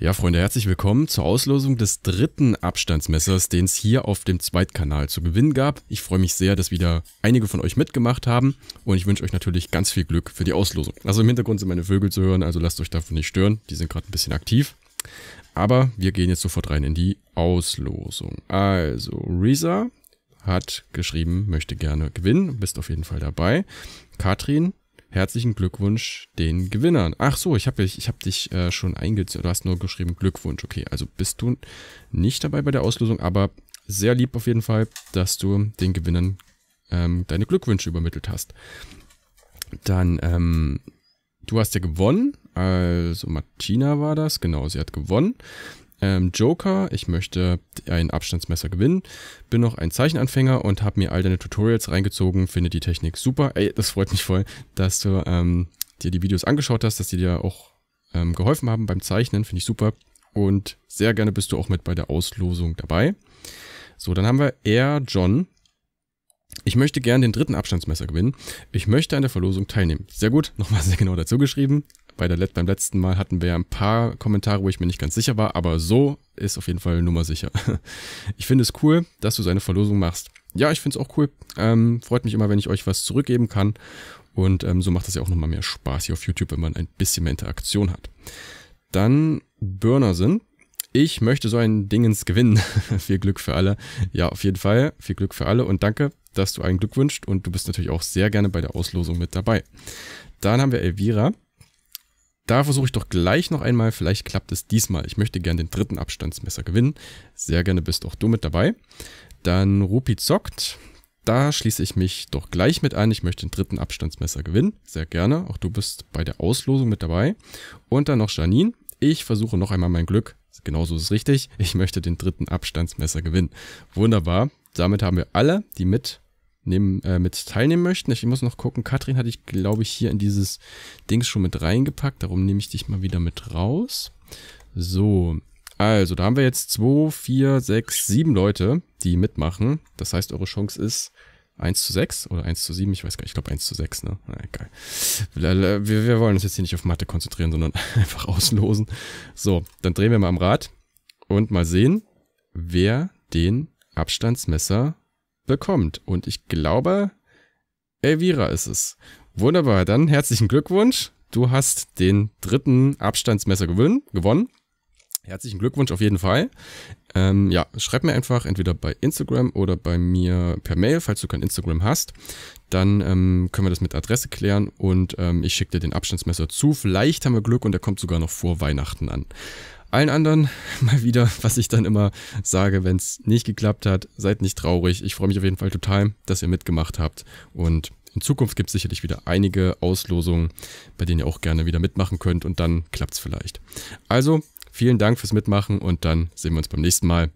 Ja, Freunde, herzlich willkommen zur Auslosung des dritten Abstandsmessers, den es hier auf dem Zweitkanal zu gewinnen gab. Ich freue mich sehr, dass wieder einige von euch mitgemacht haben und ich wünsche euch natürlich ganz viel Glück für die Auslosung. Also im Hintergrund sind meine Vögel zu hören, also lasst euch davon nicht stören, die sind gerade ein bisschen aktiv. Aber wir gehen jetzt sofort rein in die Auslosung. Also, Risa hat geschrieben, möchte gerne gewinnen, bist auf jeden Fall dabei. Katrin Herzlichen Glückwunsch den Gewinnern. Ach so, ich habe ich, hab dich äh, schon eingezählt. Du hast nur geschrieben Glückwunsch. Okay, also bist du nicht dabei bei der Auslosung, aber sehr lieb auf jeden Fall, dass du den Gewinnern ähm, deine Glückwünsche übermittelt hast. Dann, ähm, du hast ja gewonnen. Also Martina war das, genau, sie hat gewonnen ähm, Joker, ich möchte ein Abstandsmesser gewinnen, bin noch ein Zeichenanfänger und habe mir all deine Tutorials reingezogen, finde die Technik super. Ey, das freut mich voll, dass du ähm, dir die Videos angeschaut hast, dass die dir auch ähm, geholfen haben beim Zeichnen, finde ich super. Und sehr gerne bist du auch mit bei der Auslosung dabei. So, dann haben wir Air John. Ich möchte gern den dritten Abstandsmesser gewinnen. Ich möchte an der Verlosung teilnehmen. Sehr gut, nochmal sehr genau dazu geschrieben. Bei der, Let beim letzten Mal hatten wir ja ein paar Kommentare, wo ich mir nicht ganz sicher war, aber so ist auf jeden Fall Nummer sicher. Ich finde es cool, dass du so eine Verlosung machst. Ja, ich finde es auch cool. Ähm, freut mich immer, wenn ich euch was zurückgeben kann. Und ähm, so macht es ja auch nochmal mehr Spaß hier auf YouTube, wenn man ein bisschen mehr Interaktion hat. Dann Burnersen. Ich möchte so ein Dingens gewinnen. viel Glück für alle. Ja, auf jeden Fall. Viel Glück für alle und danke, dass du einen Glück wünscht. Und du bist natürlich auch sehr gerne bei der Auslosung mit dabei. Dann haben wir Elvira. Da versuche ich doch gleich noch einmal, vielleicht klappt es diesmal. Ich möchte gerne den dritten Abstandsmesser gewinnen. Sehr gerne bist auch du mit dabei. Dann Rupi zockt. Da schließe ich mich doch gleich mit an. Ich möchte den dritten Abstandsmesser gewinnen. Sehr gerne. Auch du bist bei der Auslosung mit dabei. Und dann noch Janine. Ich versuche noch einmal mein Glück. Genauso ist es richtig. Ich möchte den dritten Abstandsmesser gewinnen. Wunderbar. Damit haben wir alle, die mit nehmen, äh, mit teilnehmen möchten. Ich muss noch gucken, Katrin hatte ich, glaube ich, hier in dieses Dings schon mit reingepackt. Darum nehme ich dich mal wieder mit raus. So, also, da haben wir jetzt 2, 4, 6, 7 Leute, die mitmachen. Das heißt, eure Chance ist 1 zu 6 oder 1 zu 7, ich weiß gar nicht, ich glaube 1 zu 6, ne? Na, egal. Wir, wir wollen uns jetzt hier nicht auf Mathe konzentrieren, sondern einfach auslosen. So, dann drehen wir mal am Rad und mal sehen, wer den Abstandsmesser bekommt. Und ich glaube, Elvira ist es. Wunderbar, dann herzlichen Glückwunsch. Du hast den dritten Abstandsmesser gewonnen. Herzlichen Glückwunsch auf jeden Fall. Ähm, ja, schreib mir einfach entweder bei Instagram oder bei mir per Mail, falls du kein Instagram hast. Dann ähm, können wir das mit Adresse klären und ähm, ich schicke dir den Abstandsmesser zu. Vielleicht haben wir Glück und er kommt sogar noch vor Weihnachten an. Allen anderen mal wieder, was ich dann immer sage, wenn es nicht geklappt hat, seid nicht traurig. Ich freue mich auf jeden Fall total, dass ihr mitgemacht habt. Und in Zukunft gibt es sicherlich wieder einige Auslosungen, bei denen ihr auch gerne wieder mitmachen könnt und dann klappt es vielleicht. Also, vielen Dank fürs Mitmachen und dann sehen wir uns beim nächsten Mal.